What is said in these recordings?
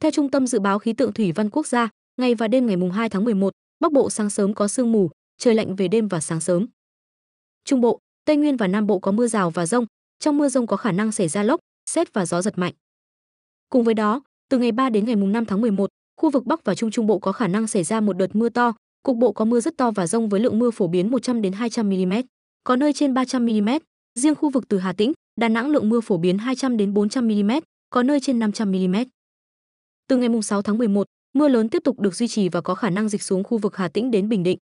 Theo Trung tâm dự báo khí tượng thủy văn quốc gia, ngày và đêm ngày 2 tháng 11, Bắc Bộ sáng sớm có sương mù, trời lạnh về đêm và sáng sớm. Trung Bộ, Tây Nguyên và Nam Bộ có mưa rào và rông, trong mưa rông có khả năng xảy ra lốc, xét và gió giật mạnh. Cùng với đó, từ ngày 3 đến ngày 5 tháng 11, khu vực Bắc và Trung Trung Bộ có khả năng xảy ra một đợt mưa to, cục bộ có mưa rất to và rông với lượng mưa phổ biến 100 đến 200 mm, có nơi trên 300 mm. Riêng khu vực từ Hà Tĩnh, Đà Nẵng lượng mưa phổ biến 200 đến 400 mm, có nơi trên 500 mm. Từ ngày 6 tháng 11, mưa lớn tiếp tục được duy trì và có khả năng dịch xuống khu vực Hà Tĩnh đến Bình Định.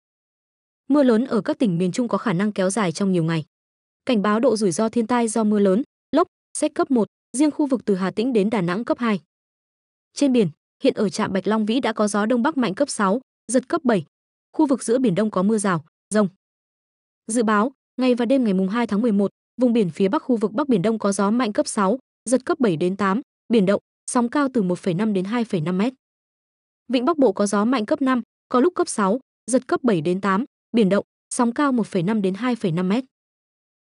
Mưa lớn ở các tỉnh miền Trung có khả năng kéo dài trong nhiều ngày. Cảnh báo độ rủi ro thiên tai do mưa lớn, lốc, xét cấp 1, riêng khu vực từ Hà Tĩnh đến Đà Nẵng cấp 2. Trên biển, hiện ở trạm Bạch Long Vĩ đã có gió đông bắc mạnh cấp 6, giật cấp 7. Khu vực giữa biển Đông có mưa rào, rông. Dự báo, ngày và đêm ngày mùng 2 tháng 11, vùng biển phía bắc khu vực Bắc Biển Đông có gió mạnh cấp 6, giật cấp 7 đến 8, biển động sóng cao từ 1,5 đến 2,5 mét. Vịnh Bắc Bộ có gió mạnh cấp 5, có lúc cấp 6, giật cấp 7 đến 8, biển động, sóng cao 1,5 đến 2,5 mét.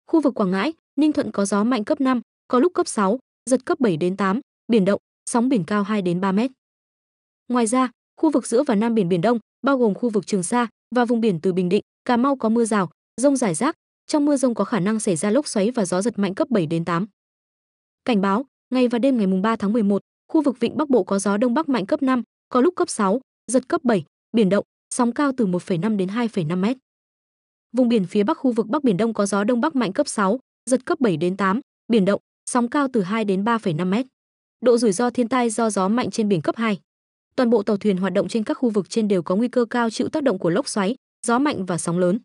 Khu vực Quảng Ngãi, Ninh Thuận có gió mạnh cấp 5, có lúc cấp 6, giật cấp 7 đến 8, biển động, sóng biển cao 2 đến 3 mét. Ngoài ra, khu vực giữa và Nam biển Biển Đông, bao gồm khu vực Trường Sa và vùng biển từ Bình Định, Cà Mau có mưa rào, rông rải rác, trong mưa rông có khả năng xảy ra lốc xoáy và gió giật mạnh cấp 7 đến 8. Cảnh báo, Ngày và đêm ngày mùng 3 tháng 11, khu vực vịnh Bắc Bộ có gió đông bắc mạnh cấp 5, có lúc cấp 6, giật cấp 7, biển động, sóng cao từ 1,5 đến 2,5 mét. Vùng biển phía Bắc khu vực Bắc Biển Đông có gió đông bắc mạnh cấp 6, giật cấp 7 đến 8, biển động, sóng cao từ 2 đến 3,5 mét. Độ rủi ro thiên tai do gió mạnh trên biển cấp 2. Toàn bộ tàu thuyền hoạt động trên các khu vực trên đều có nguy cơ cao chịu tác động của lốc xoáy, gió mạnh và sóng lớn.